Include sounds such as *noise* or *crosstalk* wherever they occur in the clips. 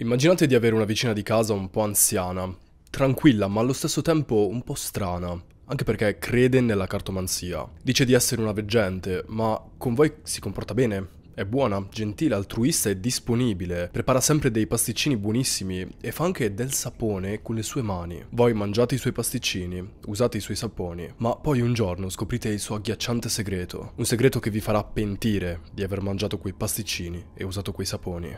Immaginate di avere una vicina di casa un po' anziana, tranquilla ma allo stesso tempo un po' strana, anche perché crede nella cartomanzia. Dice di essere una veggente, ma con voi si comporta bene, è buona, gentile, altruista e disponibile. Prepara sempre dei pasticcini buonissimi e fa anche del sapone con le sue mani. Voi mangiate i suoi pasticcini, usate i suoi saponi, ma poi un giorno scoprite il suo agghiacciante segreto. Un segreto che vi farà pentire di aver mangiato quei pasticcini e usato quei saponi.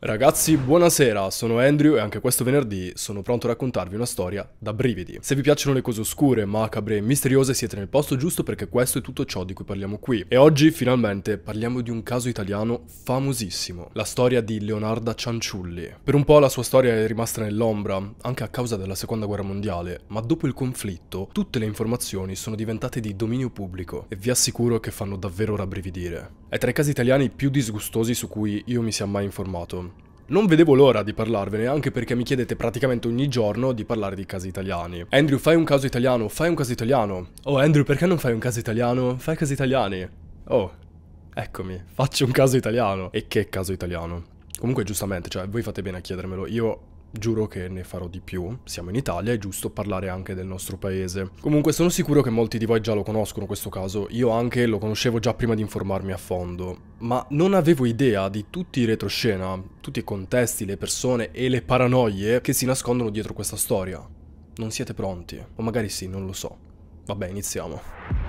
Ragazzi, buonasera, sono Andrew e anche questo venerdì sono pronto a raccontarvi una storia da brividi. Se vi piacciono le cose oscure, macabre e misteriose siete nel posto giusto perché questo è tutto ciò di cui parliamo qui. E oggi finalmente parliamo di un caso italiano famosissimo, la storia di Leonarda Cianciulli. Per un po' la sua storia è rimasta nell'ombra, anche a causa della seconda guerra mondiale, ma dopo il conflitto tutte le informazioni sono diventate di dominio pubblico e vi assicuro che fanno davvero rabbrividire. È tra i casi italiani più disgustosi su cui io mi sia mai informato. Non vedevo l'ora di parlarvene anche perché mi chiedete praticamente ogni giorno di parlare di casi italiani. Andrew fai un caso italiano, fai un caso italiano. Oh Andrew perché non fai un caso italiano? Fai casi italiani. Oh, eccomi, faccio un caso italiano. E che caso italiano? Comunque giustamente, cioè voi fate bene a chiedermelo, io Giuro che ne farò di più, siamo in Italia, è giusto parlare anche del nostro paese. Comunque sono sicuro che molti di voi già lo conoscono questo caso, io anche lo conoscevo già prima di informarmi a fondo, ma non avevo idea di tutti i retroscena, tutti i contesti, le persone e le paranoie che si nascondono dietro questa storia. Non siete pronti, o magari sì, non lo so. Vabbè, iniziamo.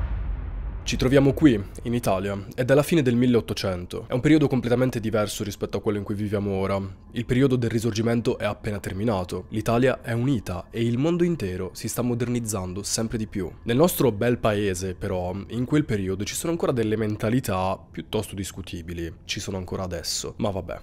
Ci troviamo qui, in Italia, ed è la fine del 1800. È un periodo completamente diverso rispetto a quello in cui viviamo ora. Il periodo del risorgimento è appena terminato. L'Italia è unita e il mondo intero si sta modernizzando sempre di più. Nel nostro bel paese, però, in quel periodo ci sono ancora delle mentalità piuttosto discutibili. Ci sono ancora adesso, ma vabbè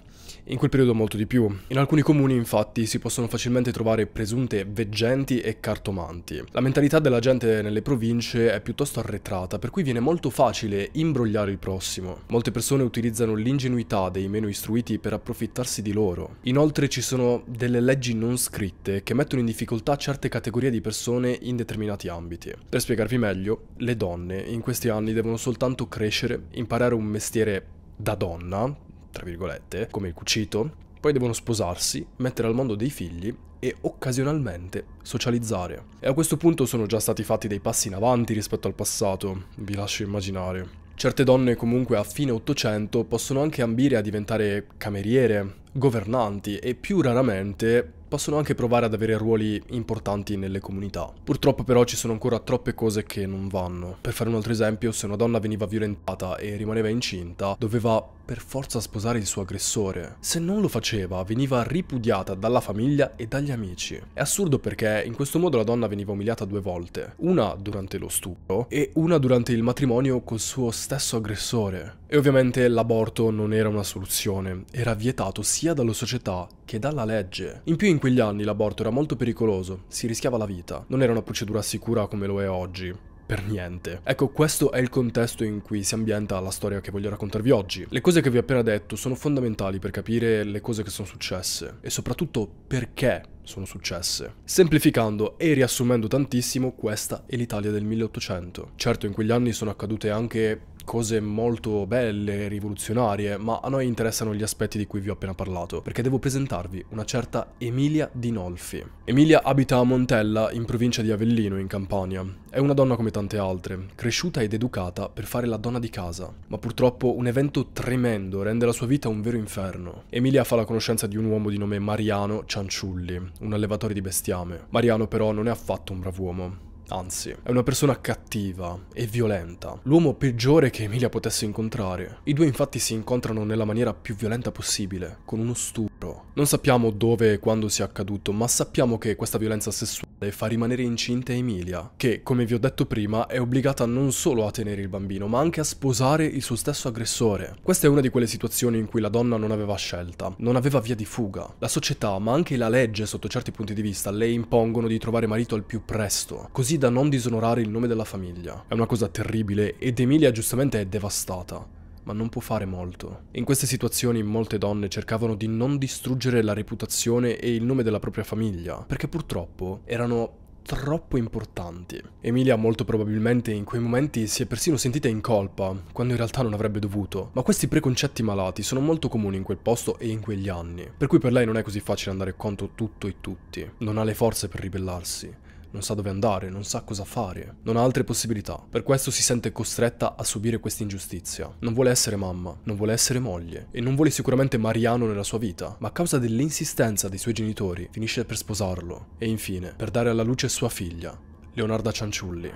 in quel periodo molto di più. In alcuni comuni infatti si possono facilmente trovare presunte veggenti e cartomanti. La mentalità della gente nelle province è piuttosto arretrata, per cui viene molto facile imbrogliare il prossimo. Molte persone utilizzano l'ingenuità dei meno istruiti per approfittarsi di loro. Inoltre ci sono delle leggi non scritte che mettono in difficoltà certe categorie di persone in determinati ambiti. Per spiegarvi meglio, le donne in questi anni devono soltanto crescere, imparare un mestiere da donna tra virgolette, come il cucito, poi devono sposarsi, mettere al mondo dei figli e occasionalmente socializzare. E a questo punto sono già stati fatti dei passi in avanti rispetto al passato, vi lascio immaginare. Certe donne comunque a fine 800 possono anche ambire a diventare cameriere, governanti e più raramente possono anche provare ad avere ruoli importanti nelle comunità. Purtroppo però ci sono ancora troppe cose che non vanno. Per fare un altro esempio, se una donna veniva violentata e rimaneva incinta, doveva per forza sposare il suo aggressore. Se non lo faceva, veniva ripudiata dalla famiglia e dagli amici. È assurdo perché in questo modo la donna veniva umiliata due volte, una durante lo stupro e una durante il matrimonio col suo stesso aggressore. E ovviamente l'aborto non era una soluzione, era vietato sia sia dalla società che dalla legge. In più in quegli anni l'aborto era molto pericoloso, si rischiava la vita, non era una procedura sicura come lo è oggi per niente. Ecco, questo è il contesto in cui si ambienta la storia che voglio raccontarvi oggi. Le cose che vi ho appena detto sono fondamentali per capire le cose che sono successe e soprattutto perché sono successe. Semplificando e riassumendo tantissimo, questa è l'Italia del 1800. Certo, in quegli anni sono accadute anche cose molto belle, rivoluzionarie, ma a noi interessano gli aspetti di cui vi ho appena parlato, perché devo presentarvi una certa Emilia Dinolfi. Emilia abita a Montella, in provincia di Avellino, in Campania. È una donna come tante altre, cresciuta ed educata per fare la donna di casa, ma purtroppo un evento tremendo rende la sua vita un vero inferno. Emilia fa la conoscenza di un uomo di nome Mariano Cianciulli, un allevatore di bestiame. Mariano però non è affatto un bravo uomo. Anzi, è una persona cattiva e violenta, l'uomo peggiore che Emilia potesse incontrare. I due infatti si incontrano nella maniera più violenta possibile, con uno stupro. Non sappiamo dove e quando sia accaduto, ma sappiamo che questa violenza sessuale fa rimanere incinta Emilia, che, come vi ho detto prima, è obbligata non solo a tenere il bambino, ma anche a sposare il suo stesso aggressore. Questa è una di quelle situazioni in cui la donna non aveva scelta, non aveva via di fuga. La società, ma anche la legge, sotto certi punti di vista, le impongono di trovare marito al più presto, così da non disonorare il nome della famiglia. È una cosa terribile ed Emilia giustamente è devastata ma non può fare molto. In queste situazioni molte donne cercavano di non distruggere la reputazione e il nome della propria famiglia, perché purtroppo erano troppo importanti. Emilia molto probabilmente in quei momenti si è persino sentita in colpa, quando in realtà non avrebbe dovuto, ma questi preconcetti malati sono molto comuni in quel posto e in quegli anni, per cui per lei non è così facile andare contro tutto e tutti, non ha le forze per ribellarsi, non sa dove andare, non sa cosa fare, non ha altre possibilità. Per questo si sente costretta a subire questa ingiustizia. Non vuole essere mamma, non vuole essere moglie e non vuole sicuramente Mariano nella sua vita, ma a causa dell'insistenza dei suoi genitori finisce per sposarlo e infine per dare alla luce sua figlia, Leonarda Cianciulli.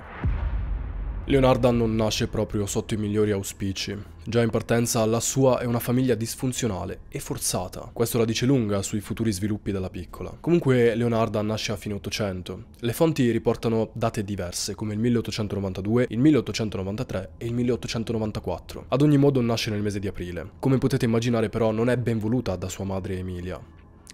Leonarda non nasce proprio sotto i migliori auspici. Già in partenza la sua è una famiglia disfunzionale e forzata. Questo la dice lunga sui futuri sviluppi della piccola. Comunque Leonarda nasce a fine 800. Le fonti riportano date diverse come il 1892, il 1893 e il 1894. Ad ogni modo nasce nel mese di aprile. Come potete immaginare però non è ben voluta da sua madre Emilia.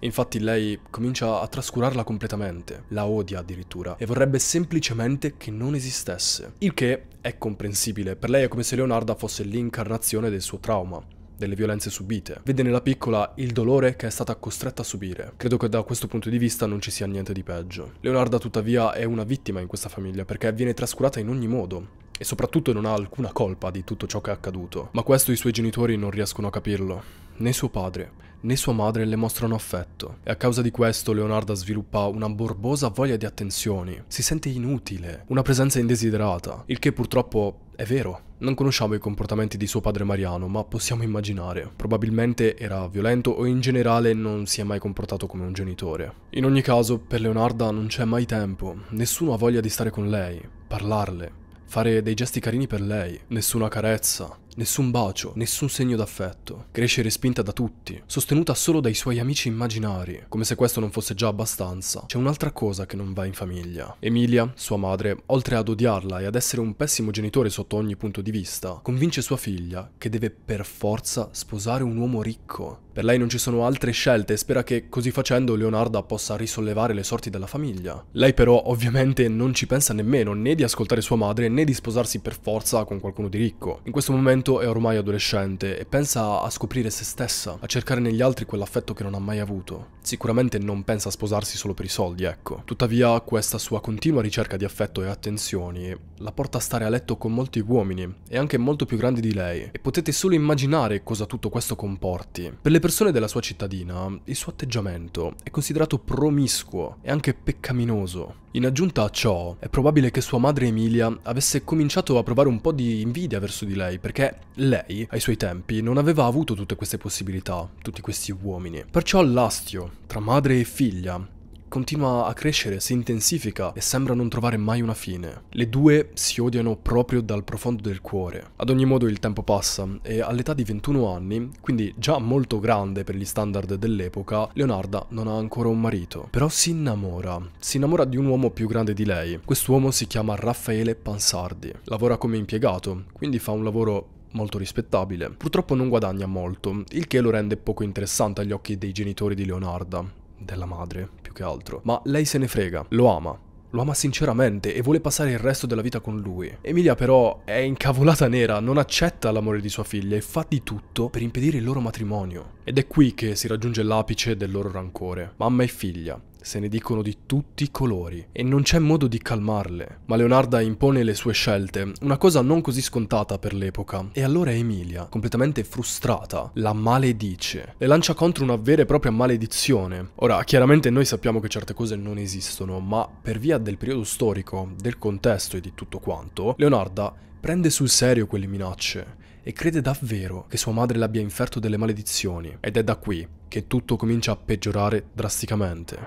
Infatti lei comincia a trascurarla completamente, la odia addirittura, e vorrebbe semplicemente che non esistesse. Il che è comprensibile, per lei è come se Leonarda fosse l'incarnazione del suo trauma, delle violenze subite. Vede nella piccola il dolore che è stata costretta a subire. Credo che da questo punto di vista non ci sia niente di peggio. Leonarda tuttavia è una vittima in questa famiglia perché viene trascurata in ogni modo. E soprattutto non ha alcuna colpa di tutto ciò che è accaduto. Ma questo i suoi genitori non riescono a capirlo né suo padre né sua madre le mostrano affetto e a causa di questo Leonarda sviluppa una borbosa voglia di attenzioni, si sente inutile, una presenza indesiderata, il che purtroppo è vero. Non conosciamo i comportamenti di suo padre Mariano, ma possiamo immaginare. Probabilmente era violento o in generale non si è mai comportato come un genitore. In ogni caso, per Leonarda non c'è mai tempo, nessuno ha voglia di stare con lei, parlarle, fare dei gesti carini per lei, nessuna carezza, Nessun bacio, nessun segno d'affetto. Cresce respinta da tutti, sostenuta solo dai suoi amici immaginari. Come se questo non fosse già abbastanza, c'è un'altra cosa che non va in famiglia. Emilia, sua madre, oltre ad odiarla e ad essere un pessimo genitore sotto ogni punto di vista, convince sua figlia che deve per forza sposare un uomo ricco per lei non ci sono altre scelte e spera che così facendo Leonarda possa risollevare le sorti della famiglia. Lei però ovviamente non ci pensa nemmeno né di ascoltare sua madre né di sposarsi per forza con qualcuno di ricco. In questo momento è ormai adolescente e pensa a scoprire se stessa, a cercare negli altri quell'affetto che non ha mai avuto. Sicuramente non pensa a sposarsi solo per i soldi, ecco. Tuttavia questa sua continua ricerca di affetto e attenzioni la porta a stare a letto con molti uomini e anche molto più grandi di lei e potete solo immaginare cosa tutto questo comporti. Per le persone della sua cittadina, il suo atteggiamento è considerato promiscuo e anche peccaminoso. In aggiunta a ciò, è probabile che sua madre Emilia avesse cominciato a provare un po' di invidia verso di lei, perché lei, ai suoi tempi, non aveva avuto tutte queste possibilità, tutti questi uomini. Perciò l'astio tra madre e figlia continua a crescere, si intensifica e sembra non trovare mai una fine. Le due si odiano proprio dal profondo del cuore. Ad ogni modo il tempo passa e all'età di 21 anni, quindi già molto grande per gli standard dell'epoca, Leonarda non ha ancora un marito. Però si innamora, si innamora di un uomo più grande di lei. Quest'uomo si chiama Raffaele Pansardi. Lavora come impiegato, quindi fa un lavoro molto rispettabile. Purtroppo non guadagna molto, il che lo rende poco interessante agli occhi dei genitori di Leonarda, della madre che altro, ma lei se ne frega, lo ama. Lo ama sinceramente e vuole passare il resto della vita con lui. Emilia però è incavolata nera, non accetta l'amore di sua figlia e fa di tutto per impedire il loro matrimonio. Ed è qui che si raggiunge l'apice del loro rancore. Mamma e figlia se ne dicono di tutti i colori e non c'è modo di calmarle. Ma Leonarda impone le sue scelte, una cosa non così scontata per l'epoca. E allora Emilia, completamente frustrata, la maledice. Le lancia contro una vera e propria maledizione. Ora, chiaramente noi sappiamo che certe cose non esistono, ma per via del periodo storico, del contesto e di tutto quanto, Leonarda prende sul serio quelle minacce e crede davvero che sua madre l'abbia inferto delle maledizioni ed è da qui che tutto comincia a peggiorare drasticamente.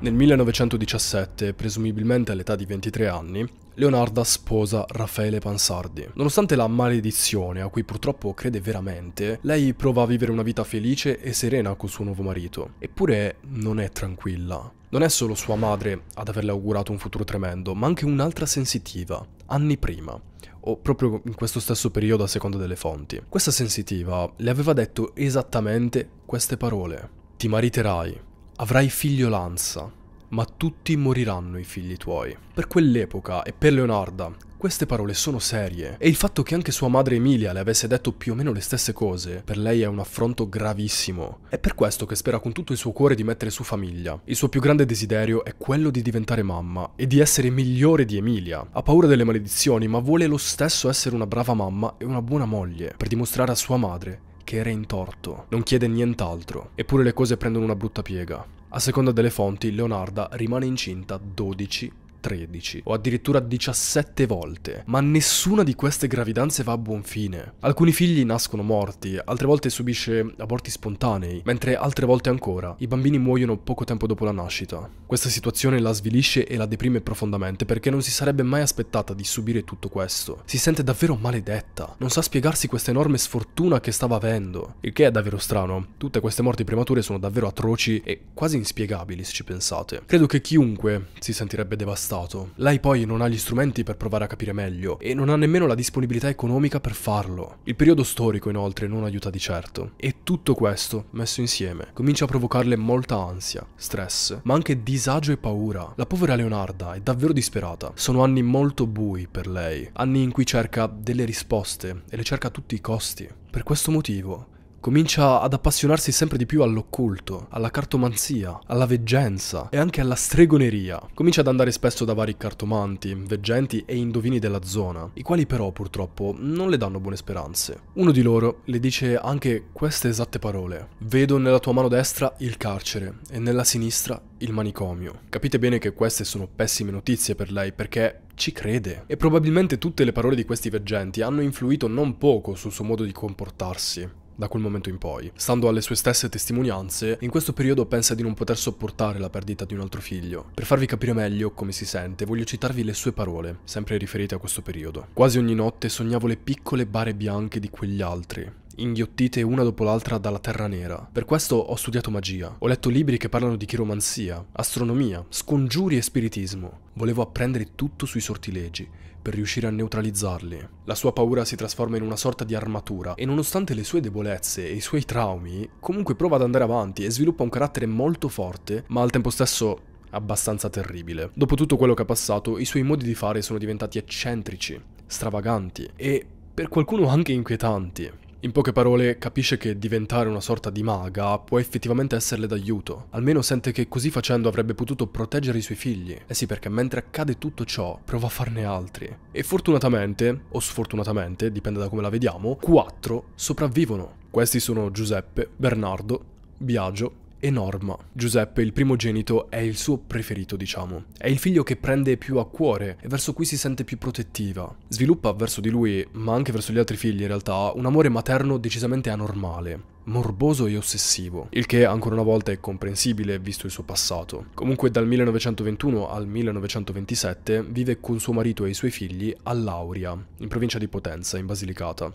Nel 1917, presumibilmente all'età di 23 anni, Leonarda sposa Raffaele Pansardi. Nonostante la maledizione a cui purtroppo crede veramente, lei prova a vivere una vita felice e serena col suo nuovo marito. Eppure non è tranquilla. Non è solo sua madre ad averle augurato un futuro tremendo, ma anche un'altra sensitiva, anni prima, o proprio in questo stesso periodo a seconda delle fonti. Questa sensitiva le aveva detto esattamente queste parole. Ti mariterai, avrai figliolanza, ma tutti moriranno i figli tuoi. Per quell'epoca e per Leonarda, queste parole sono serie e il fatto che anche sua madre Emilia le avesse detto più o meno le stesse cose per lei è un affronto gravissimo. È per questo che spera con tutto il suo cuore di mettere su famiglia. Il suo più grande desiderio è quello di diventare mamma e di essere migliore di Emilia. Ha paura delle maledizioni ma vuole lo stesso essere una brava mamma e una buona moglie per dimostrare a sua madre che era in torto. Non chiede nient'altro, eppure le cose prendono una brutta piega. A seconda delle fonti, Leonarda rimane incinta 12 13 o addirittura 17 volte, ma nessuna di queste gravidanze va a buon fine. Alcuni figli nascono morti, altre volte subisce aborti spontanei, mentre altre volte ancora i bambini muoiono poco tempo dopo la nascita. Questa situazione la svilisce e la deprime profondamente perché non si sarebbe mai aspettata di subire tutto questo. Si sente davvero maledetta, non sa spiegarsi questa enorme sfortuna che stava avendo, il che è davvero strano. Tutte queste morti premature sono davvero atroci e quasi inspiegabili se ci pensate. Credo che chiunque si sentirebbe devastato stato. Lei poi non ha gli strumenti per provare a capire meglio e non ha nemmeno la disponibilità economica per farlo. Il periodo storico inoltre non aiuta di certo. E tutto questo, messo insieme, comincia a provocarle molta ansia, stress, ma anche disagio e paura. La povera Leonarda è davvero disperata. Sono anni molto bui per lei, anni in cui cerca delle risposte e le cerca a tutti i costi. Per questo motivo, comincia ad appassionarsi sempre di più all'occulto, alla cartomanzia, alla veggenza e anche alla stregoneria. Comincia ad andare spesso da vari cartomanti, veggenti e indovini della zona, i quali però purtroppo non le danno buone speranze. Uno di loro le dice anche queste esatte parole. Vedo nella tua mano destra il carcere e nella sinistra il manicomio. Capite bene che queste sono pessime notizie per lei perché ci crede. E probabilmente tutte le parole di questi veggenti hanno influito non poco sul suo modo di comportarsi da quel momento in poi. Stando alle sue stesse testimonianze, in questo periodo pensa di non poter sopportare la perdita di un altro figlio. Per farvi capire meglio come si sente, voglio citarvi le sue parole, sempre riferite a questo periodo. Quasi ogni notte sognavo le piccole bare bianche di quegli altri, inghiottite una dopo l'altra dalla terra nera. Per questo ho studiato magia, ho letto libri che parlano di chiromanzia, astronomia, scongiuri e spiritismo. Volevo apprendere tutto sui sortilegi per riuscire a neutralizzarli. La sua paura si trasforma in una sorta di armatura e nonostante le sue debolezze e i suoi traumi, comunque prova ad andare avanti e sviluppa un carattere molto forte, ma al tempo stesso abbastanza terribile. Dopo tutto quello che ha passato, i suoi modi di fare sono diventati eccentrici, stravaganti e per qualcuno anche inquietanti. In poche parole, capisce che diventare una sorta di maga può effettivamente esserle d'aiuto. Almeno sente che così facendo avrebbe potuto proteggere i suoi figli. Eh sì, perché mentre accade tutto ciò, prova a farne altri. E fortunatamente, o sfortunatamente, dipende da come la vediamo, quattro sopravvivono. Questi sono Giuseppe, Bernardo, Biagio, e Norma. Giuseppe, il primogenito, è il suo preferito, diciamo. È il figlio che prende più a cuore e verso cui si sente più protettiva. Sviluppa verso di lui, ma anche verso gli altri figli in realtà, un amore materno decisamente anormale morboso e ossessivo, il che ancora una volta è comprensibile visto il suo passato. Comunque dal 1921 al 1927 vive con suo marito e i suoi figli a Lauria, in provincia di Potenza, in Basilicata.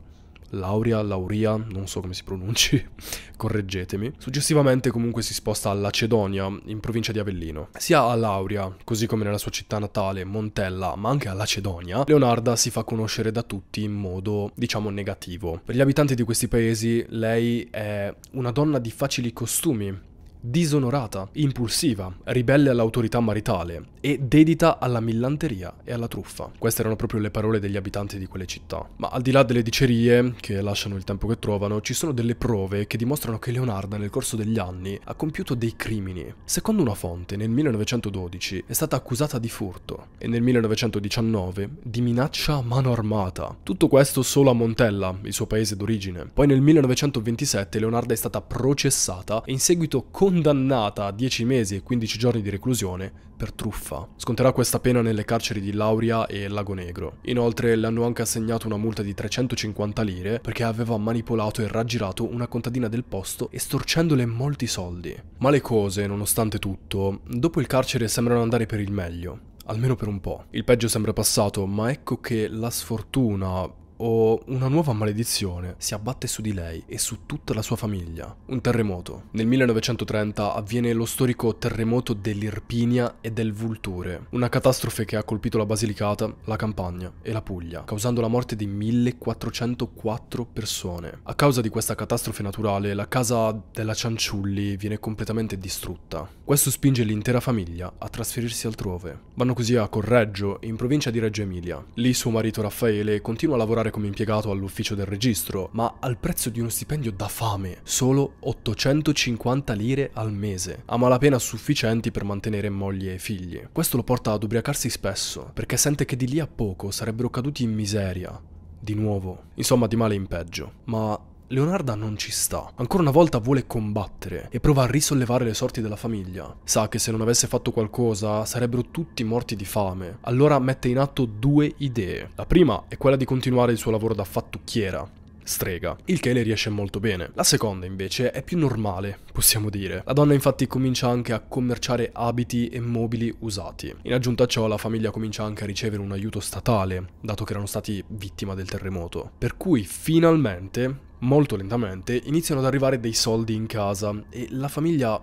Laurea, Lauria, non so come si pronunci, *laughs* correggetemi. Successivamente comunque si sposta a Lacedonia, in provincia di Avellino. Sia a Lauria, così come nella sua città natale, Montella, ma anche a Lacedonia, Leonarda si fa conoscere da tutti in modo, diciamo, negativo. Per gli abitanti di questi paesi lei è una donna di facili costumi, disonorata, impulsiva, ribelle all'autorità maritale e dedita alla millanteria e alla truffa. Queste erano proprio le parole degli abitanti di quelle città. Ma al di là delle dicerie, che lasciano il tempo che trovano, ci sono delle prove che dimostrano che Leonarda nel corso degli anni ha compiuto dei crimini. Secondo una fonte, nel 1912 è stata accusata di furto e nel 1919 di minaccia a mano armata. Tutto questo solo a Montella, il suo paese d'origine. Poi nel 1927 Leonarda è stata processata e in seguito con condannata a 10 mesi e 15 giorni di reclusione per truffa. Sconterà questa pena nelle carceri di Lauria e Lago Negro. Inoltre le hanno anche assegnato una multa di 350 lire perché aveva manipolato e raggirato una contadina del posto estorcendole molti soldi. Ma le cose, nonostante tutto, dopo il carcere sembrano andare per il meglio almeno per un po'. Il peggio sembra passato, ma ecco che la sfortuna, o una nuova maledizione si abbatte su di lei e su tutta la sua famiglia. Un terremoto. Nel 1930 avviene lo storico terremoto dell'Irpinia e del Vulture, una catastrofe che ha colpito la Basilicata, la Campania e la Puglia, causando la morte di 1404 persone. A causa di questa catastrofe naturale, la casa della Cianciulli viene completamente distrutta. Questo spinge l'intera famiglia a trasferirsi altrove. Vanno così a Correggio, in provincia di Reggio Emilia. Lì suo marito Raffaele continua a lavorare lavorare come impiegato all'ufficio del registro, ma al prezzo di uno stipendio da fame, solo 850 lire al mese, a malapena sufficienti per mantenere moglie e figli. Questo lo porta ad ubriacarsi spesso, perché sente che di lì a poco sarebbero caduti in miseria, di nuovo. Insomma, di male in peggio. Ma Leonarda non ci sta. Ancora una volta vuole combattere e prova a risollevare le sorti della famiglia. Sa che se non avesse fatto qualcosa sarebbero tutti morti di fame. Allora mette in atto due idee. La prima è quella di continuare il suo lavoro da fattucchiera, strega, il che le riesce molto bene. La seconda invece è più normale, possiamo dire. La donna infatti comincia anche a commerciare abiti e mobili usati. In aggiunta a ciò la famiglia comincia anche a ricevere un aiuto statale, dato che erano stati vittima del terremoto. Per cui finalmente Molto lentamente iniziano ad arrivare dei soldi in casa e la famiglia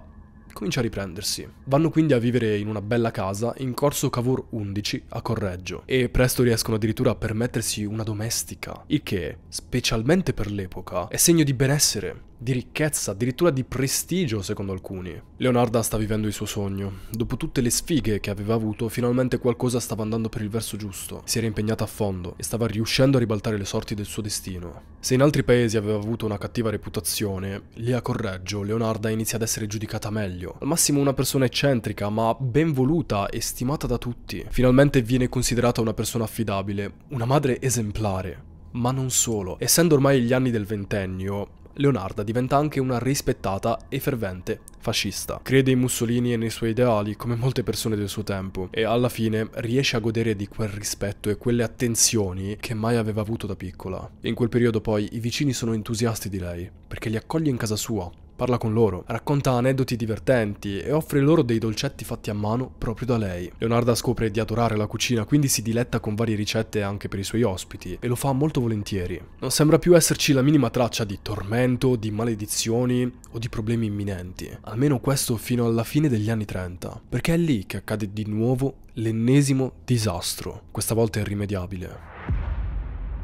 comincia a riprendersi. Vanno quindi a vivere in una bella casa in corso Cavour 11 a Correggio e presto riescono addirittura a permettersi una domestica, il che, specialmente per l'epoca, è segno di benessere di ricchezza, addirittura di prestigio secondo alcuni. Leonarda sta vivendo il suo sogno. Dopo tutte le sfighe che aveva avuto, finalmente qualcosa stava andando per il verso giusto. Si era impegnata a fondo e stava riuscendo a ribaltare le sorti del suo destino. Se in altri paesi aveva avuto una cattiva reputazione, lì a Correggio Leonarda inizia ad essere giudicata meglio. Al massimo una persona eccentrica, ma ben voluta e stimata da tutti. Finalmente viene considerata una persona affidabile, una madre esemplare. Ma non solo. Essendo ormai gli anni del ventennio, Leonarda diventa anche una rispettata e fervente fascista. Crede in Mussolini e nei suoi ideali come molte persone del suo tempo e alla fine riesce a godere di quel rispetto e quelle attenzioni che mai aveva avuto da piccola. In quel periodo poi i vicini sono entusiasti di lei perché li accoglie in casa sua parla con loro, racconta aneddoti divertenti e offre loro dei dolcetti fatti a mano proprio da lei. Leonarda scopre di adorare la cucina, quindi si diletta con varie ricette anche per i suoi ospiti e lo fa molto volentieri. Non sembra più esserci la minima traccia di tormento, di maledizioni o di problemi imminenti, almeno questo fino alla fine degli anni 30, perché è lì che accade di nuovo l'ennesimo disastro, questa volta irrimediabile.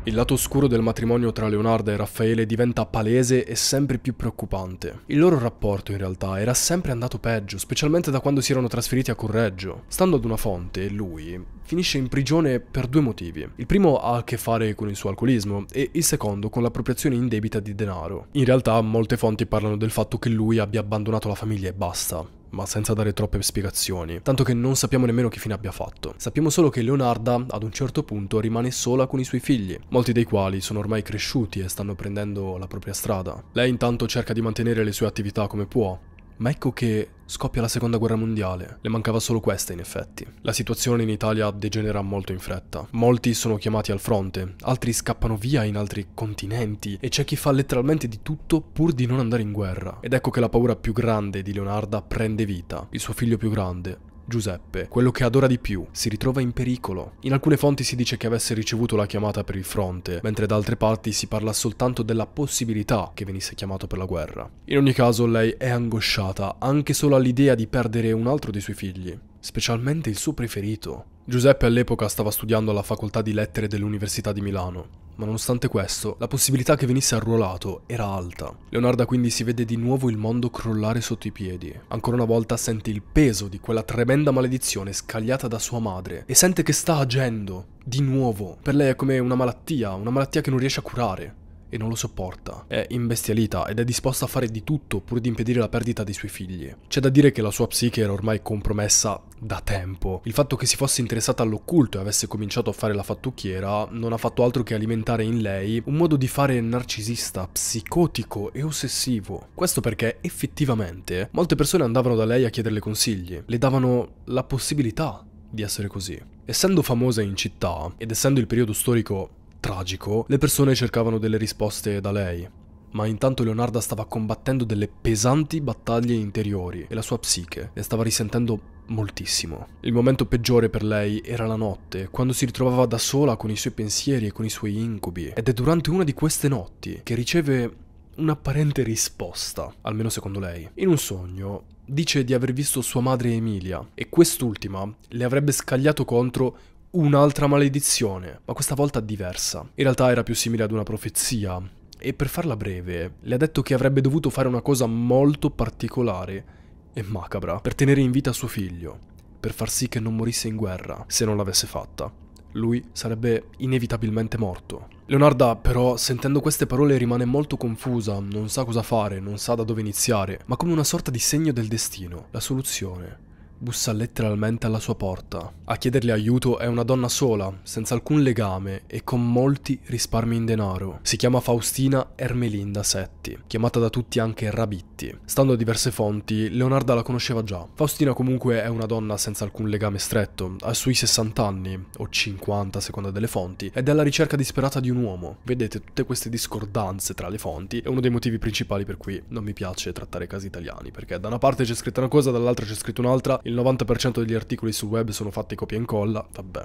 Il lato oscuro del matrimonio tra Leonarda e Raffaele diventa palese e sempre più preoccupante. Il loro rapporto in realtà era sempre andato peggio, specialmente da quando si erano trasferiti a Correggio. Stando ad una fonte, lui finisce in prigione per due motivi. Il primo ha a che fare con il suo alcolismo e il secondo con l'appropriazione indebita di denaro. In realtà molte fonti parlano del fatto che lui abbia abbandonato la famiglia e basta ma senza dare troppe spiegazioni, tanto che non sappiamo nemmeno che fine abbia fatto. Sappiamo solo che Leonarda ad un certo punto rimane sola con i suoi figli, molti dei quali sono ormai cresciuti e stanno prendendo la propria strada. Lei intanto cerca di mantenere le sue attività come può, ma ecco che Scoppia la seconda guerra mondiale, le mancava solo questa in effetti. La situazione in Italia degenera molto in fretta. Molti sono chiamati al fronte, altri scappano via in altri continenti e c'è chi fa letteralmente di tutto pur di non andare in guerra. Ed ecco che la paura più grande di Leonarda prende vita. Il suo figlio più grande, Giuseppe, quello che adora di più, si ritrova in pericolo. In alcune fonti si dice che avesse ricevuto la chiamata per il fronte, mentre da altre parti si parla soltanto della possibilità che venisse chiamato per la guerra. In ogni caso lei è angosciata anche solo all'idea di perdere un altro dei suoi figli, specialmente il suo preferito. Giuseppe all'epoca stava studiando alla facoltà di lettere dell'Università di Milano ma nonostante questo, la possibilità che venisse arruolato era alta. Leonarda quindi si vede di nuovo il mondo crollare sotto i piedi. Ancora una volta sente il peso di quella tremenda maledizione scagliata da sua madre e sente che sta agendo, di nuovo. Per lei è come una malattia, una malattia che non riesce a curare e non lo sopporta. È imbestialita ed è disposta a fare di tutto pur di impedire la perdita dei suoi figli. C'è da dire che la sua psiche era ormai compromessa da tempo. Il fatto che si fosse interessata all'occulto e avesse cominciato a fare la fattucchiera non ha fatto altro che alimentare in lei un modo di fare narcisista, psicotico e ossessivo. Questo perché effettivamente molte persone andavano da lei a chiederle consigli, le davano la possibilità di essere così. Essendo famosa in città ed essendo il periodo storico tragico, le persone cercavano delle risposte da lei. Ma intanto Leonarda stava combattendo delle pesanti battaglie interiori e la sua psiche ne stava risentendo moltissimo. Il momento peggiore per lei era la notte, quando si ritrovava da sola con i suoi pensieri e con i suoi incubi. Ed è durante una di queste notti che riceve un'apparente risposta, almeno secondo lei. In un sogno dice di aver visto sua madre Emilia e quest'ultima le avrebbe scagliato contro un'altra maledizione, ma questa volta diversa. In realtà era più simile ad una profezia, e per farla breve, le ha detto che avrebbe dovuto fare una cosa molto particolare e macabra per tenere in vita suo figlio, per far sì che non morisse in guerra se non l'avesse fatta. Lui sarebbe inevitabilmente morto. Leonarda però, sentendo queste parole, rimane molto confusa, non sa cosa fare, non sa da dove iniziare, ma come una sorta di segno del destino, la soluzione bussa letteralmente alla sua porta. A chiedergli aiuto è una donna sola, senza alcun legame e con molti risparmi in denaro. Si chiama Faustina Ermelinda Setti, chiamata da tutti anche Rabitti. Stando a diverse fonti, Leonarda la conosceva già. Faustina comunque è una donna senza alcun legame stretto, ha sui 60 anni, o 50 a seconda delle fonti, ed è alla ricerca disperata di un uomo. Vedete tutte queste discordanze tra le fonti è uno dei motivi principali per cui non mi piace trattare casi italiani, perché da una parte c'è scritta una cosa, dall'altra c'è scritta un'altra, il il 90% degli articoli sul web sono fatti copia e incolla, vabbè.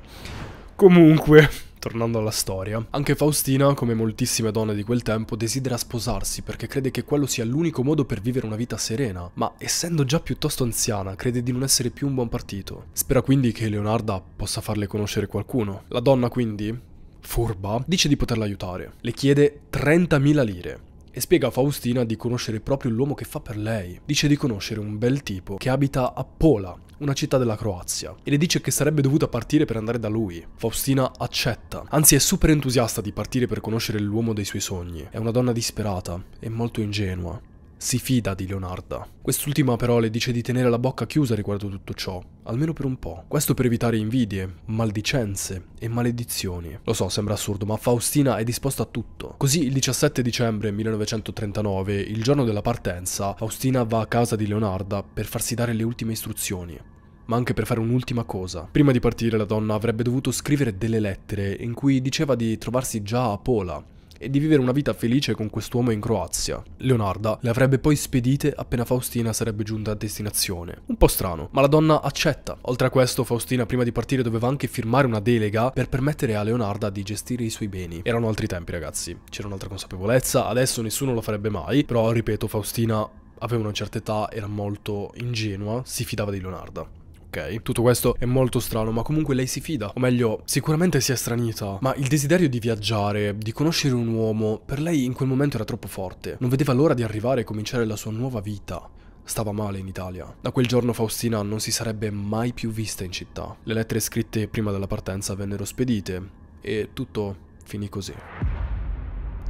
Comunque, *laughs* tornando alla storia, anche Faustina, come moltissime donne di quel tempo, desidera sposarsi perché crede che quello sia l'unico modo per vivere una vita serena, ma essendo già piuttosto anziana, crede di non essere più un buon partito. Spera quindi che Leonarda possa farle conoscere qualcuno. La donna quindi, furba, dice di poterla aiutare. Le chiede 30.000 lire e spiega a Faustina di conoscere proprio l'uomo che fa per lei. Dice di conoscere un bel tipo che abita a Pola, una città della Croazia, e le dice che sarebbe dovuta partire per andare da lui. Faustina accetta, anzi è super entusiasta di partire per conoscere l'uomo dei suoi sogni. È una donna disperata e molto ingenua si fida di Leonarda. Quest'ultima però le dice di tenere la bocca chiusa riguardo tutto ciò, almeno per un po'. Questo per evitare invidie, maldicenze e maledizioni. Lo so, sembra assurdo, ma Faustina è disposta a tutto. Così il 17 dicembre 1939, il giorno della partenza, Faustina va a casa di Leonarda per farsi dare le ultime istruzioni ma anche per fare un'ultima cosa. Prima di partire la donna avrebbe dovuto scrivere delle lettere in cui diceva di trovarsi già a Pola, e di vivere una vita felice con quest'uomo in Croazia. Leonarda le avrebbe poi spedite appena Faustina sarebbe giunta a destinazione. Un po' strano, ma la donna accetta. Oltre a questo, Faustina prima di partire doveva anche firmare una delega per permettere a Leonarda di gestire i suoi beni. Erano altri tempi, ragazzi. C'era un'altra consapevolezza, adesso nessuno lo farebbe mai, però ripeto, Faustina aveva una certa età, era molto ingenua, si fidava di Leonarda ok? Tutto questo è molto strano, ma comunque lei si fida. O meglio, sicuramente si è stranita, ma il desiderio di viaggiare, di conoscere un uomo, per lei in quel momento era troppo forte. Non vedeva l'ora di arrivare e cominciare la sua nuova vita stava male in Italia. Da quel giorno Faustina non si sarebbe mai più vista in città. Le lettere scritte prima della partenza vennero spedite e tutto finì così.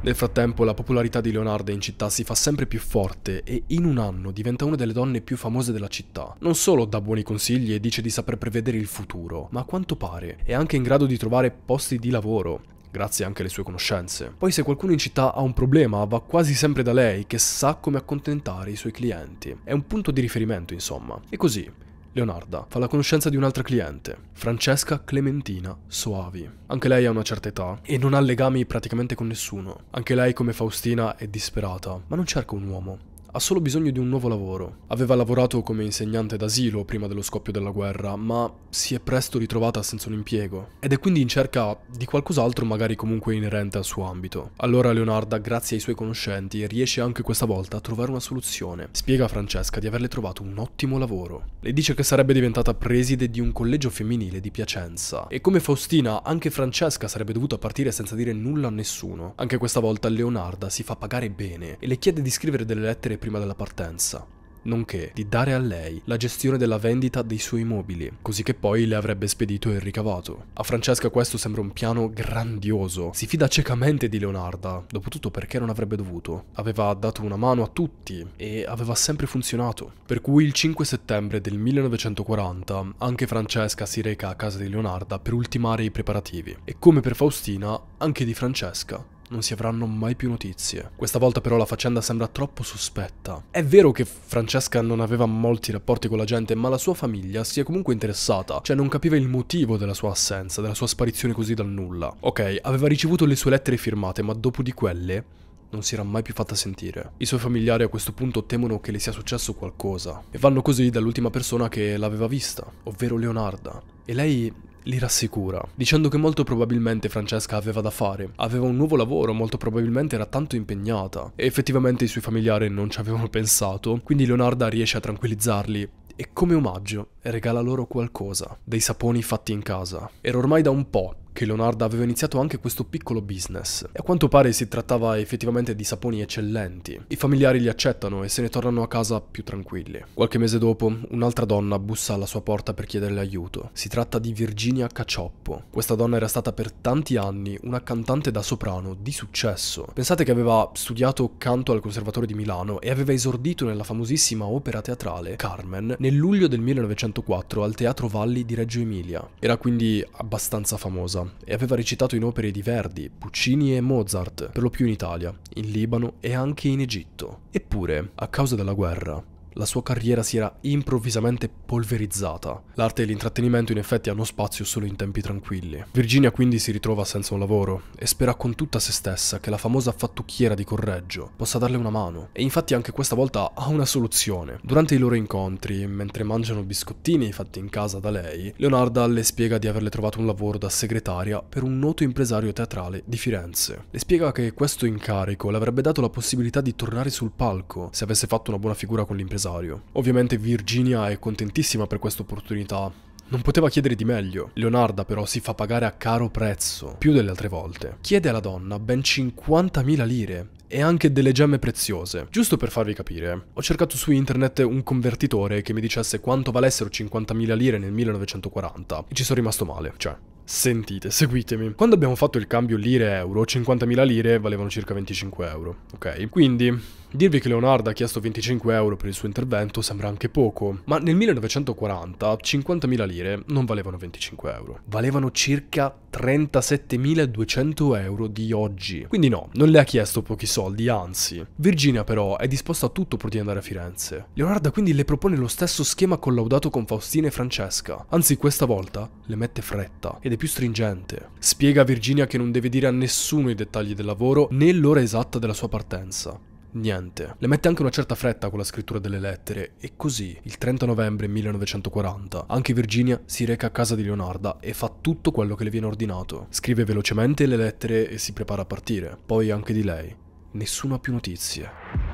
Nel frattempo la popolarità di Leonarda in città si fa sempre più forte e in un anno diventa una delle donne più famose della città. Non solo dà buoni consigli e dice di saper prevedere il futuro, ma a quanto pare è anche in grado di trovare posti di lavoro grazie anche alle sue conoscenze. Poi se qualcuno in città ha un problema va quasi sempre da lei che sa come accontentare i suoi clienti. È un punto di riferimento insomma. E così, Leonarda fa la conoscenza di un'altra cliente, Francesca Clementina Soavi. Anche lei ha una certa età e non ha legami praticamente con nessuno. Anche lei, come Faustina, è disperata, ma non cerca un uomo, ha solo bisogno di un nuovo lavoro. Aveva lavorato come insegnante d'asilo prima dello scoppio della guerra, ma si è presto ritrovata senza un impiego ed è quindi in cerca di qualcos'altro magari comunque inerente al suo ambito. Allora Leonarda, grazie ai suoi conoscenti, riesce anche questa volta a trovare una soluzione. Spiega a Francesca di averle trovato un ottimo lavoro. Le dice che sarebbe diventata preside di un collegio femminile di Piacenza e come Faustina anche Francesca sarebbe dovuta partire senza dire nulla a nessuno. Anche questa volta Leonarda si fa pagare bene e le chiede di scrivere delle lettere prima prima della partenza, nonché di dare a lei la gestione della vendita dei suoi mobili, così che poi le avrebbe spedito il ricavato. A Francesca questo sembra un piano grandioso. Si fida ciecamente di Leonarda, dopotutto perché non avrebbe dovuto. Aveva dato una mano a tutti e aveva sempre funzionato. Per cui il 5 settembre del 1940 anche Francesca si reca a casa di Leonarda per ultimare i preparativi. E come per Faustina, anche di Francesca non si avranno mai più notizie. Questa volta però la faccenda sembra troppo sospetta. È vero che Francesca non aveva molti rapporti con la gente, ma la sua famiglia si è comunque interessata, cioè non capiva il motivo della sua assenza, della sua sparizione così dal nulla. Ok, aveva ricevuto le sue lettere firmate, ma dopo di quelle non si era mai più fatta sentire. I suoi familiari a questo punto temono che le sia successo qualcosa e vanno così dall'ultima persona che l'aveva vista, ovvero Leonarda. E lei li rassicura, dicendo che molto probabilmente Francesca aveva da fare, aveva un nuovo lavoro, molto probabilmente era tanto impegnata e effettivamente i suoi familiari non ci avevano pensato, quindi Leonarda riesce a tranquillizzarli e come omaggio regala loro qualcosa, dei saponi fatti in casa. Era ormai da un po' che Leonardo aveva iniziato anche questo piccolo business e a quanto pare si trattava effettivamente di saponi eccellenti. I familiari li accettano e se ne tornano a casa più tranquilli. Qualche mese dopo un'altra donna bussa alla sua porta per chiederle aiuto. Si tratta di Virginia Cacioppo. Questa donna era stata per tanti anni una cantante da soprano di successo. Pensate che aveva studiato canto al Conservatorio di Milano e aveva esordito nella famosissima opera teatrale Carmen nel luglio del 1904 al Teatro Valli di Reggio Emilia. Era quindi abbastanza famosa e aveva recitato in opere di Verdi, Puccini e Mozart, per lo più in Italia, in Libano e anche in Egitto. Eppure, a causa della guerra, la sua carriera si era improvvisamente polverizzata. L'arte e l'intrattenimento in effetti hanno spazio solo in tempi tranquilli. Virginia quindi si ritrova senza un lavoro e spera con tutta se stessa che la famosa fattucchiera di Correggio possa darle una mano. E infatti anche questa volta ha una soluzione. Durante i loro incontri, mentre mangiano biscottini fatti in casa da lei, Leonarda le spiega di averle trovato un lavoro da segretaria per un noto impresario teatrale di Firenze. Le spiega che questo incarico le avrebbe dato la possibilità di tornare sul palco se avesse fatto una buona figura con l'impresario impresario. Ovviamente Virginia è contentissima per questa opportunità, non poteva chiedere di meglio. Leonarda però si fa pagare a caro prezzo, più delle altre volte. Chiede alla donna ben 50.000 lire e anche delle gemme preziose. Giusto per farvi capire, ho cercato su internet un convertitore che mi dicesse quanto valessero 50.000 lire nel 1940 e ci sono rimasto male, cioè Sentite, seguitemi. Quando abbiamo fatto il cambio lire-euro, 50.000 lire valevano circa 25 euro, ok? Quindi Dirvi che Leonardo ha chiesto 25 euro per il suo intervento sembra anche poco, ma nel 1940 50.000 lire non valevano 25 euro, valevano circa 37.200 euro di oggi. Quindi no, non le ha chiesto pochi soldi, anzi. Virginia però è disposta a tutto pur di andare a Firenze. Leonardo quindi le propone lo stesso schema collaudato con Faustina e Francesca, anzi questa volta le mette fretta ed è più stringente. Spiega a Virginia che non deve dire a nessuno i dettagli del lavoro né l'ora esatta della sua partenza niente. Le mette anche una certa fretta con la scrittura delle lettere e così, il 30 novembre 1940, anche Virginia si reca a casa di Leonarda e fa tutto quello che le viene ordinato. Scrive velocemente le lettere e si prepara a partire, poi anche di lei. Nessuno ha più notizie.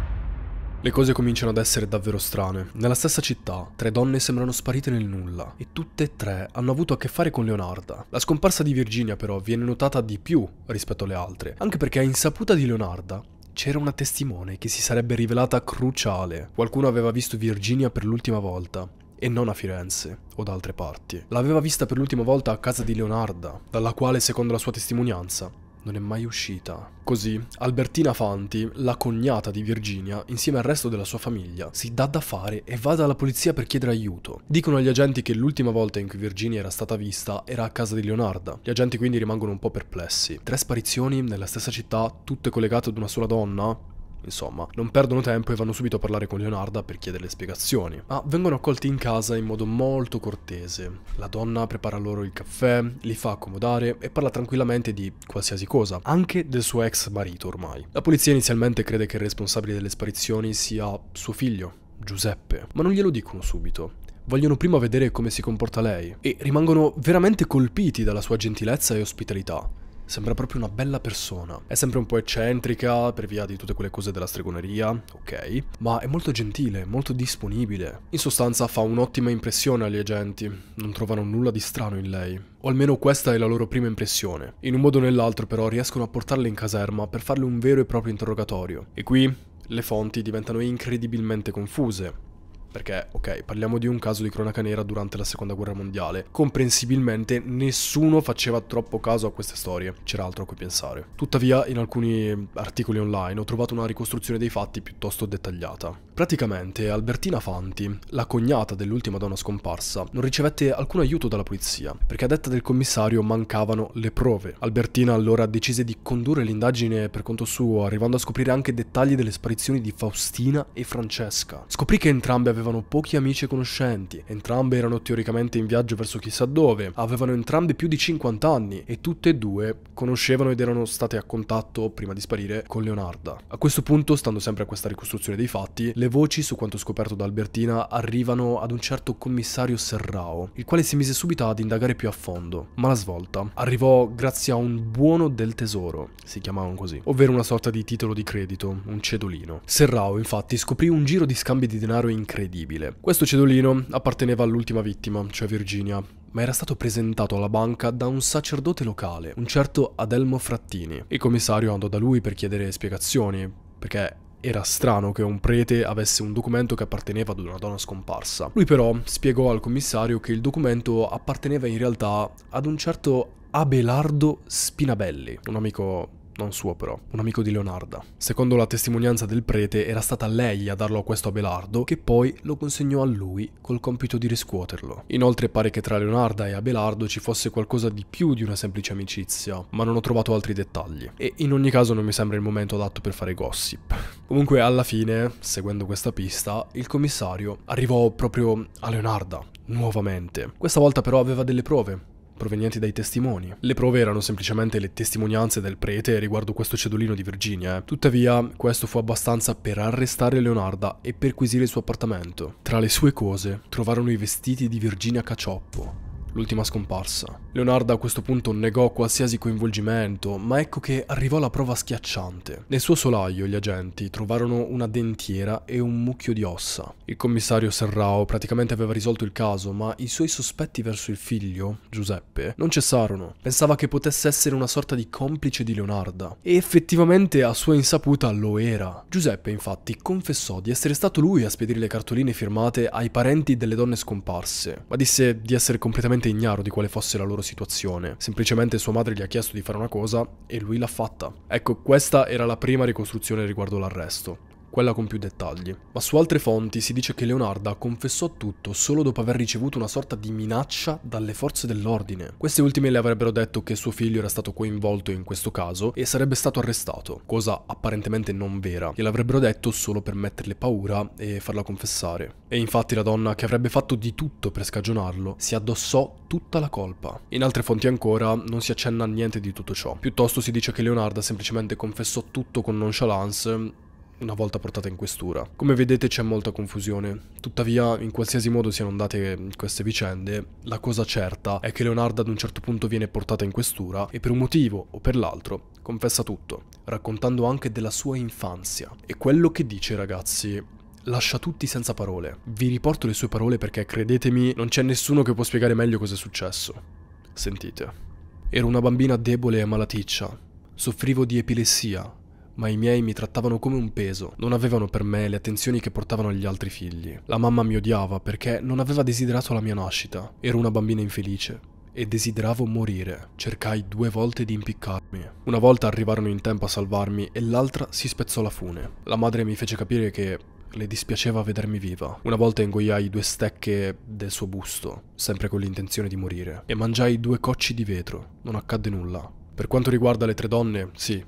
Le cose cominciano ad essere davvero strane. Nella stessa città, tre donne sembrano sparite nel nulla e tutte e tre hanno avuto a che fare con Leonarda. La scomparsa di Virginia però viene notata di più rispetto alle altre, anche perché a insaputa di Leonarda c'era una testimone che si sarebbe rivelata cruciale. Qualcuno aveva visto Virginia per l'ultima volta e non a Firenze o da altre parti. L'aveva vista per l'ultima volta a casa di Leonarda, dalla quale, secondo la sua testimonianza, non è mai uscita. Così, Albertina Fanti, la cognata di Virginia, insieme al resto della sua famiglia, si dà da fare e va dalla polizia per chiedere aiuto. Dicono agli agenti che l'ultima volta in cui Virginia era stata vista era a casa di Leonarda. Gli agenti quindi rimangono un po' perplessi. Tre sparizioni nella stessa città, tutte collegate ad una sola donna? Insomma, non perdono tempo e vanno subito a parlare con Leonarda per chiedere spiegazioni. Ma ah, vengono accolti in casa in modo molto cortese. La donna prepara loro il caffè, li fa accomodare e parla tranquillamente di qualsiasi cosa, anche del suo ex marito ormai. La polizia inizialmente crede che il responsabile delle sparizioni sia suo figlio, Giuseppe, ma non glielo dicono subito. Vogliono prima vedere come si comporta lei e rimangono veramente colpiti dalla sua gentilezza e ospitalità. Sembra proprio una bella persona. È sempre un po' eccentrica per via di tutte quelle cose della stregoneria, ok, ma è molto gentile, molto disponibile. In sostanza fa un'ottima impressione agli agenti, non trovano nulla di strano in lei. O almeno questa è la loro prima impressione. In un modo o nell'altro però riescono a portarla in caserma per farle un vero e proprio interrogatorio. E qui le fonti diventano incredibilmente confuse perché, ok, parliamo di un caso di cronaca nera durante la seconda guerra mondiale. Comprensibilmente nessuno faceva troppo caso a queste storie, c'era altro a cui pensare. Tuttavia, in alcuni articoli online ho trovato una ricostruzione dei fatti piuttosto dettagliata. Praticamente Albertina Fanti, la cognata dell'ultima donna scomparsa, non ricevette alcun aiuto dalla polizia, perché a detta del commissario mancavano le prove. Albertina allora decise di condurre l'indagine per conto suo, arrivando a scoprire anche dettagli delle sparizioni di Faustina e Francesca. Scoprì che entrambe avevano pochi amici e conoscenti, entrambe erano teoricamente in viaggio verso chissà dove, avevano entrambe più di 50 anni e tutte e due conoscevano ed erano state a contatto prima di sparire con Leonarda. A questo punto, stando sempre a questa ricostruzione dei fatti, le voci, su quanto scoperto da Albertina, arrivano ad un certo commissario Serrao, il quale si mise subito ad indagare più a fondo, ma la svolta arrivò grazie a un buono del tesoro, si chiamavano così, ovvero una sorta di titolo di credito, un cedolino. Serrao infatti scoprì un giro di scambi di denaro incredibile. Questo cedolino apparteneva all'ultima vittima, cioè Virginia, ma era stato presentato alla banca da un sacerdote locale, un certo Adelmo Frattini. Il commissario andò da lui per chiedere spiegazioni, perché era strano che un prete avesse un documento che apparteneva ad una donna scomparsa. Lui però spiegò al commissario che il documento apparteneva in realtà ad un certo Abelardo Spinabelli, un amico non suo però, un amico di Leonarda. Secondo la testimonianza del prete era stata lei a darlo a questo Abelardo che poi lo consegnò a lui col compito di riscuoterlo. Inoltre pare che tra Leonarda e Abelardo ci fosse qualcosa di più di una semplice amicizia, ma non ho trovato altri dettagli. E in ogni caso non mi sembra il momento adatto per fare gossip. Comunque alla fine, seguendo questa pista, il commissario arrivò proprio a Leonarda, nuovamente. Questa volta però aveva delle prove provenienti dai testimoni. Le prove erano semplicemente le testimonianze del prete riguardo questo cedolino di Virginia, eh. tuttavia questo fu abbastanza per arrestare Leonarda e perquisire il suo appartamento. Tra le sue cose trovarono i vestiti di Virginia Cacioppo, l'ultima scomparsa. Leonardo a questo punto negò qualsiasi coinvolgimento, ma ecco che arrivò la prova schiacciante. Nel suo solaio gli agenti trovarono una dentiera e un mucchio di ossa. Il commissario Serrao praticamente aveva risolto il caso, ma i suoi sospetti verso il figlio, Giuseppe, non cessarono. Pensava che potesse essere una sorta di complice di Leonarda, e effettivamente a sua insaputa lo era. Giuseppe infatti confessò di essere stato lui a spedire le cartoline firmate ai parenti delle donne scomparse, ma disse di essere completamente totalmente ignaro di quale fosse la loro situazione. Semplicemente sua madre gli ha chiesto di fare una cosa e lui l'ha fatta. Ecco, questa era la prima ricostruzione riguardo l'arresto quella con più dettagli. Ma su altre fonti si dice che Leonarda confessò tutto solo dopo aver ricevuto una sorta di minaccia dalle forze dell'ordine. Queste ultime le avrebbero detto che suo figlio era stato coinvolto in questo caso e sarebbe stato arrestato, cosa apparentemente non vera, gliel'avrebbero detto solo per metterle paura e farla confessare. E infatti la donna, che avrebbe fatto di tutto per scagionarlo, si addossò tutta la colpa. In altre fonti ancora non si accenna a niente di tutto ciò, piuttosto si dice che Leonarda semplicemente confessò tutto con nonchalance una volta portata in questura. Come vedete c'è molta confusione, tuttavia in qualsiasi modo siano andate queste vicende, la cosa certa è che Leonardo ad un certo punto viene portata in questura e per un motivo o per l'altro confessa tutto, raccontando anche della sua infanzia. E quello che dice ragazzi lascia tutti senza parole. Vi riporto le sue parole perché credetemi, non c'è nessuno che può spiegare meglio cosa è successo. Sentite. Ero una bambina debole e malaticcia. Soffrivo di epilessia ma i miei mi trattavano come un peso, non avevano per me le attenzioni che portavano gli altri figli. La mamma mi odiava perché non aveva desiderato la mia nascita, ero una bambina infelice e desideravo morire. Cercai due volte di impiccarmi. Una volta arrivarono in tempo a salvarmi e l'altra si spezzò la fune. La madre mi fece capire che le dispiaceva vedermi viva. Una volta ingoiai due stecche del suo busto, sempre con l'intenzione di morire, e mangiai due cocci di vetro. Non accadde nulla. Per quanto riguarda le tre donne, sì,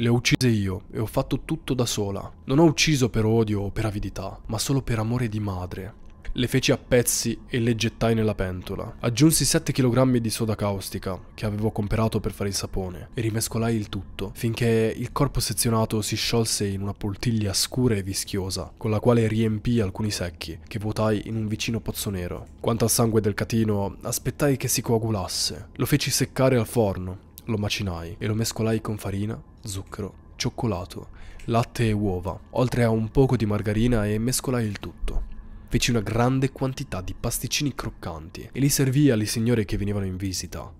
le ho uccise io e ho fatto tutto da sola. Non ho ucciso per odio o per avidità, ma solo per amore di madre. Le feci a pezzi e le gettai nella pentola. Aggiunsi 7 kg di soda caustica che avevo comperato per fare il sapone e rimescolai il tutto finché il corpo sezionato si sciolse in una poltiglia scura e vischiosa con la quale riempii alcuni secchi che vuotai in un vicino pozzo nero. Quanto al sangue del catino, aspettai che si coagulasse. Lo feci seccare al forno lo macinai e lo mescolai con farina, zucchero, cioccolato, latte e uova, oltre a un poco di margarina e mescolai il tutto. Feci una grande quantità di pasticcini croccanti e li servì alle signore che venivano in visita,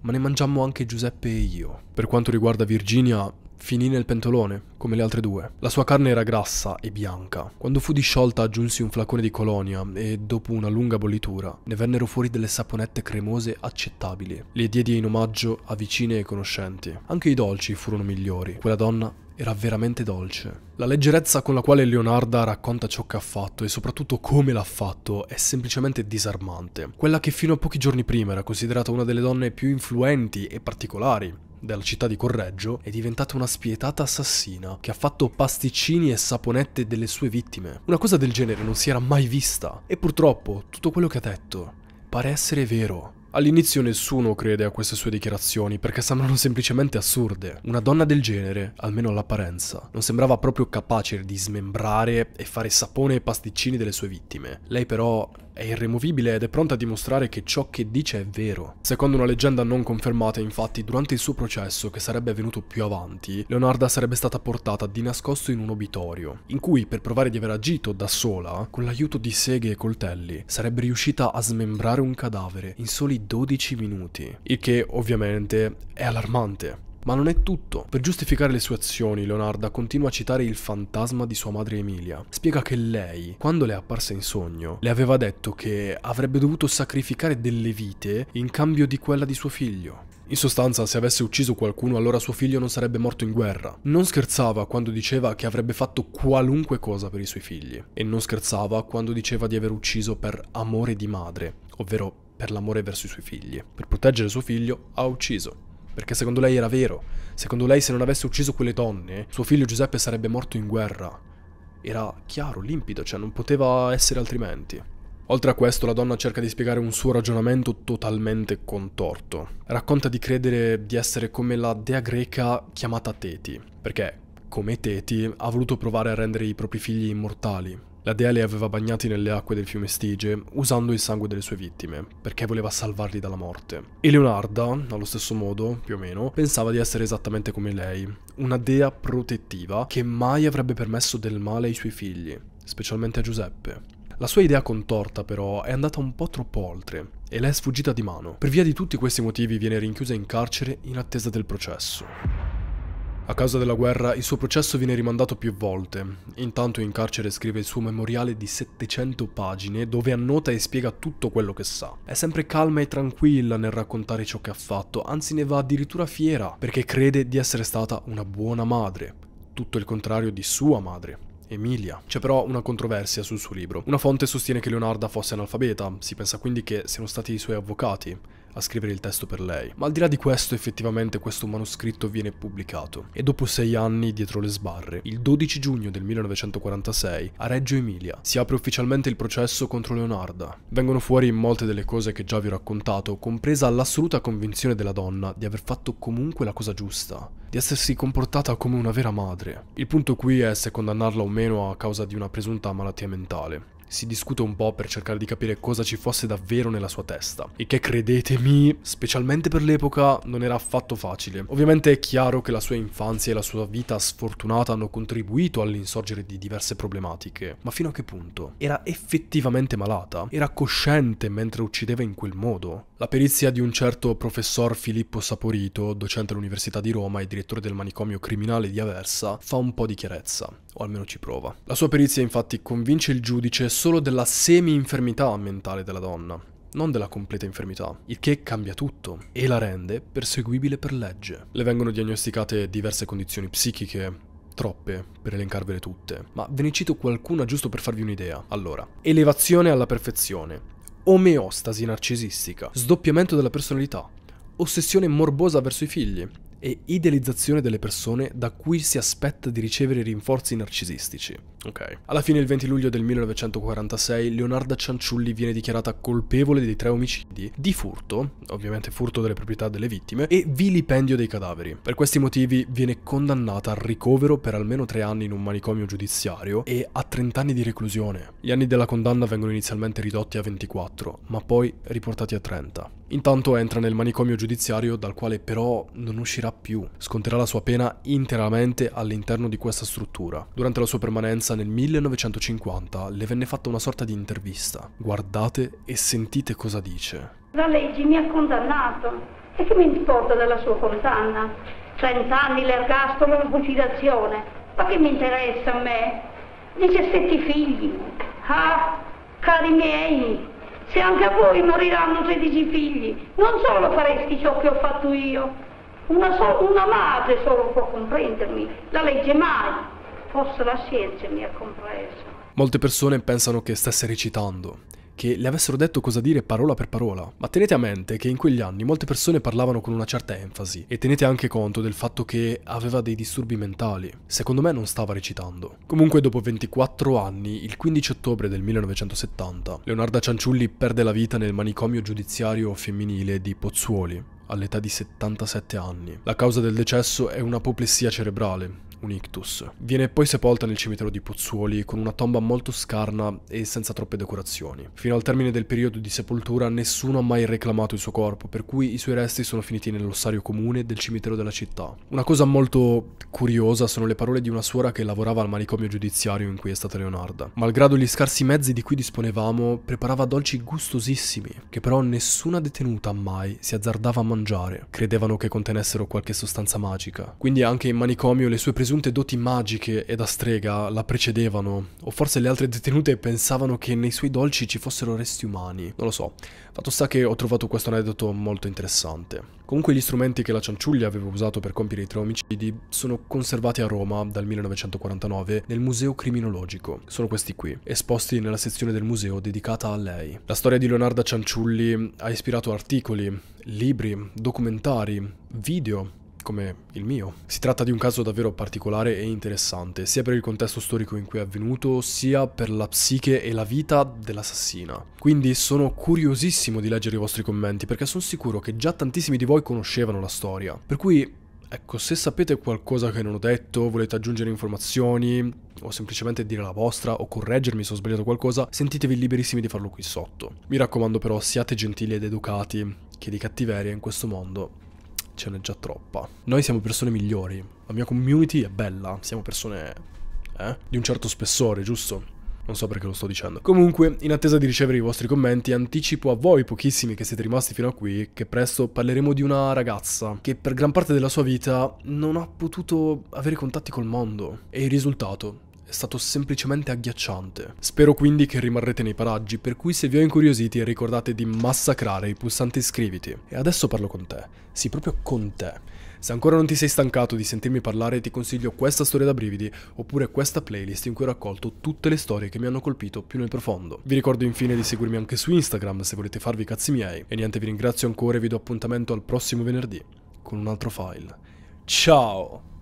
ma ne mangiammo anche Giuseppe e io. Per quanto riguarda Virginia, finì nel pentolone, come le altre due. La sua carne era grassa e bianca. Quando fu disciolta aggiunsi un flacone di colonia e, dopo una lunga bollitura, ne vennero fuori delle saponette cremose accettabili. Le diedi in omaggio a vicine e conoscenti. Anche i dolci furono migliori. Quella donna era veramente dolce. La leggerezza con la quale Leonarda racconta ciò che ha fatto e soprattutto come l'ha fatto è semplicemente disarmante. Quella che fino a pochi giorni prima era considerata una delle donne più influenti e particolari della città di Correggio, è diventata una spietata assassina che ha fatto pasticcini e saponette delle sue vittime. Una cosa del genere non si era mai vista. E purtroppo tutto quello che ha detto pare essere vero. All'inizio nessuno crede a queste sue dichiarazioni perché sembrano semplicemente assurde. Una donna del genere, almeno all'apparenza, non sembrava proprio capace di smembrare e fare sapone e pasticcini delle sue vittime. Lei però è irremovibile ed è pronta a dimostrare che ciò che dice è vero. Secondo una leggenda non confermata, infatti, durante il suo processo, che sarebbe avvenuto più avanti, Leonarda sarebbe stata portata di nascosto in un obitorio, in cui, per provare di aver agito da sola, con l'aiuto di seghe e coltelli, sarebbe riuscita a smembrare un cadavere in soli 12 minuti, il che ovviamente è allarmante. Ma non è tutto. Per giustificare le sue azioni, Leonarda continua a citare il fantasma di sua madre Emilia. Spiega che lei, quando le è apparsa in sogno, le aveva detto che avrebbe dovuto sacrificare delle vite in cambio di quella di suo figlio. In sostanza, se avesse ucciso qualcuno, allora suo figlio non sarebbe morto in guerra. Non scherzava quando diceva che avrebbe fatto qualunque cosa per i suoi figli. E non scherzava quando diceva di aver ucciso per amore di madre, ovvero per l'amore verso i suoi figli. Per proteggere suo figlio, ha ucciso perché secondo lei era vero. Secondo lei se non avesse ucciso quelle donne, suo figlio Giuseppe sarebbe morto in guerra. Era chiaro, limpido, cioè non poteva essere altrimenti. Oltre a questo, la donna cerca di spiegare un suo ragionamento totalmente contorto. Racconta di credere di essere come la dea greca chiamata Teti, perché, come Teti, ha voluto provare a rendere i propri figli immortali, la dea li aveva bagnati nelle acque del fiume Stige usando il sangue delle sue vittime, perché voleva salvarli dalla morte. E Leonarda, allo stesso modo, più o meno, pensava di essere esattamente come lei, una dea protettiva che mai avrebbe permesso del male ai suoi figli, specialmente a Giuseppe. La sua idea contorta però è andata un po' troppo oltre e le è sfuggita di mano. Per via di tutti questi motivi viene rinchiusa in carcere in attesa del processo. A causa della guerra il suo processo viene rimandato più volte. Intanto in carcere scrive il suo memoriale di 700 pagine dove annota e spiega tutto quello che sa. È sempre calma e tranquilla nel raccontare ciò che ha fatto, anzi ne va addirittura fiera perché crede di essere stata una buona madre. Tutto il contrario di sua madre, Emilia. C'è però una controversia sul suo libro. Una fonte sostiene che Leonarda fosse analfabeta, si pensa quindi che siano stati i suoi avvocati a scrivere il testo per lei. Ma al di là di questo, effettivamente questo manoscritto viene pubblicato. E dopo sei anni dietro le sbarre, il 12 giugno del 1946, a Reggio Emilia, si apre ufficialmente il processo contro Leonarda. Vengono fuori molte delle cose che già vi ho raccontato, compresa l'assoluta convinzione della donna di aver fatto comunque la cosa giusta, di essersi comportata come una vera madre. Il punto qui è se condannarla o meno a causa di una presunta malattia mentale si discute un po' per cercare di capire cosa ci fosse davvero nella sua testa. E che credetemi, specialmente per l'epoca, non era affatto facile. Ovviamente è chiaro che la sua infanzia e la sua vita sfortunata hanno contribuito all'insorgere di diverse problematiche, ma fino a che punto? Era effettivamente malata? Era cosciente mentre uccideva in quel modo? La perizia di un certo professor Filippo Saporito, docente all'Università di Roma e direttore del manicomio criminale di Aversa, fa un po' di chiarezza o almeno ci prova. La sua perizia infatti convince il giudice solo della semi-infermità mentale della donna, non della completa infermità, il che cambia tutto e la rende perseguibile per legge. Le vengono diagnosticate diverse condizioni psichiche, troppe per elencarvele tutte, ma ve ne cito qualcuna giusto per farvi un'idea. Allora, elevazione alla perfezione, omeostasi narcisistica, sdoppiamento della personalità, ossessione morbosa verso i figli, e idealizzazione delle persone da cui si aspetta di ricevere rinforzi narcisistici. Ok. Alla fine, il 20 luglio del 1946, Leonarda Cianciulli viene dichiarata colpevole dei tre omicidi, di furto, ovviamente furto delle proprietà delle vittime, e vilipendio dei cadaveri. Per questi motivi viene condannata al ricovero per almeno tre anni in un manicomio giudiziario e a 30 anni di reclusione. Gli anni della condanna vengono inizialmente ridotti a 24, ma poi riportati a 30. Intanto entra nel manicomio giudiziario dal quale però non uscirà più, sconterà la sua pena interamente all'interno di questa struttura. Durante la sua permanenza nel 1950 le venne fatta una sorta di intervista. Guardate e sentite cosa dice. La legge mi ha condannato. E che mi importa della sua condanna? 30 anni l'ergastolo, la fucilazione. Ma che mi interessa a me? 17 figli. Ah, cari miei, se anche a voi moriranno 13 figli, non solo faresti ciò che ho fatto io, una, so una madre solo può comprendermi, la legge mai, forse la scienza mi ha compreso. Molte persone pensano che stesse recitando che le avessero detto cosa dire parola per parola, ma tenete a mente che in quegli anni molte persone parlavano con una certa enfasi e tenete anche conto del fatto che aveva dei disturbi mentali. Secondo me non stava recitando. Comunque dopo 24 anni, il 15 ottobre del 1970, Leonarda Cianciulli perde la vita nel manicomio giudiziario femminile di Pozzuoli all'età di 77 anni. La causa del decesso è un'apoplessia cerebrale, un ictus. Viene poi sepolta nel cimitero di Pozzuoli con una tomba molto scarna e senza troppe decorazioni. Fino al termine del periodo di sepoltura nessuno ha mai reclamato il suo corpo, per cui i suoi resti sono finiti nell'ossario comune del cimitero della città. Una cosa molto curiosa sono le parole di una suora che lavorava al manicomio giudiziario in cui è stata Leonarda. Malgrado gli scarsi mezzi di cui disponevamo, preparava dolci gustosissimi, che però nessuna detenuta mai si azzardava a mangiare. Credevano che contenessero qualche sostanza magica. Quindi anche in manicomio le sue prigioni presunte doti magiche e da strega la precedevano, o forse le altre detenute pensavano che nei suoi dolci ci fossero resti umani, non lo so. Fatto sta che ho trovato questo aneddoto molto interessante. Comunque gli strumenti che la Cianciulli aveva usato per compiere i tre omicidi sono conservati a Roma dal 1949 nel Museo Criminologico. Sono questi qui, esposti nella sezione del museo dedicata a lei. La storia di Leonarda Cianciulli ha ispirato articoli, libri, documentari, video come il mio. Si tratta di un caso davvero particolare e interessante, sia per il contesto storico in cui è avvenuto, sia per la psiche e la vita dell'assassina. Quindi sono curiosissimo di leggere i vostri commenti, perché sono sicuro che già tantissimi di voi conoscevano la storia. Per cui... Ecco, se sapete qualcosa che non ho detto, volete aggiungere informazioni, o semplicemente dire la vostra o correggermi se ho sbagliato qualcosa, sentitevi liberissimi di farlo qui sotto. Mi raccomando però siate gentili ed educati, che di cattiveria in questo mondo ce n'è già troppa. Noi siamo persone migliori, la mia community è bella, siamo persone eh, di un certo spessore, giusto? Non so perché lo sto dicendo. Comunque, in attesa di ricevere i vostri commenti, anticipo a voi pochissimi che siete rimasti fino a qui che presto parleremo di una ragazza che per gran parte della sua vita non ha potuto avere contatti col mondo. E il risultato? è stato semplicemente agghiacciante. Spero quindi che rimarrete nei paraggi, per cui se vi ho incuriositi ricordate di massacrare i pulsanti iscriviti. E adesso parlo con te, sì proprio con te. Se ancora non ti sei stancato di sentirmi parlare ti consiglio questa storia da brividi oppure questa playlist in cui ho raccolto tutte le storie che mi hanno colpito più nel profondo. Vi ricordo infine di seguirmi anche su Instagram se volete farvi i cazzi miei. E niente, vi ringrazio ancora e vi do appuntamento al prossimo venerdì con un altro file. Ciao!